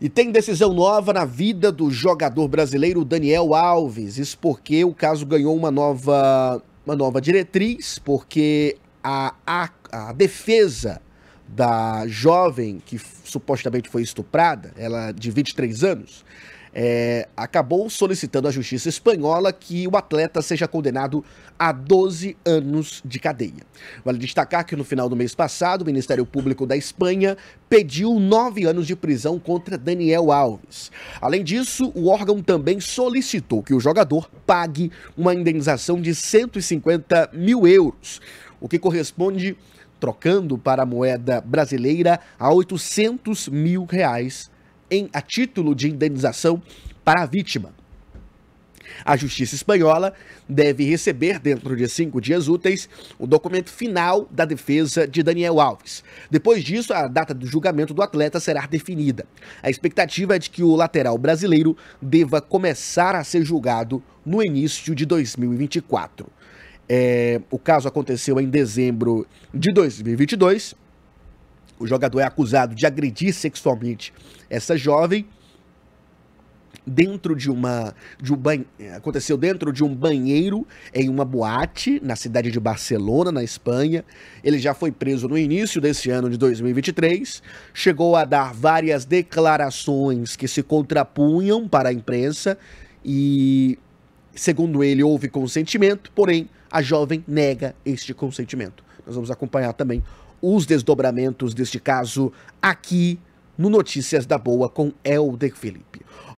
E tem decisão nova na vida do jogador brasileiro Daniel Alves. Isso porque o caso ganhou uma nova, uma nova diretriz, porque a, a, a defesa da jovem que supostamente foi estuprada, ela de 23 anos, é, acabou solicitando à justiça espanhola que o atleta seja condenado a 12 anos de cadeia. Vale destacar que no final do mês passado, o Ministério Público da Espanha pediu nove anos de prisão contra Daniel Alves. Além disso, o órgão também solicitou que o jogador pague uma indenização de 150 mil euros, o que corresponde, trocando para a moeda brasileira, a 800 mil reais em, a título de indenização para a vítima. A justiça espanhola deve receber, dentro de cinco dias úteis, o documento final da defesa de Daniel Alves. Depois disso, a data do julgamento do atleta será definida. A expectativa é de que o lateral brasileiro deva começar a ser julgado no início de 2024. É, o caso aconteceu em dezembro de 2022 o jogador é acusado de agredir sexualmente essa jovem dentro de uma de um ban... É, aconteceu dentro de um banheiro em uma boate na cidade de Barcelona, na Espanha. Ele já foi preso no início desse ano de 2023, chegou a dar várias declarações que se contrapunham para a imprensa e segundo ele houve consentimento, porém a jovem nega este consentimento. Nós vamos acompanhar também os desdobramentos deste caso aqui no Notícias da Boa com Helder Felipe.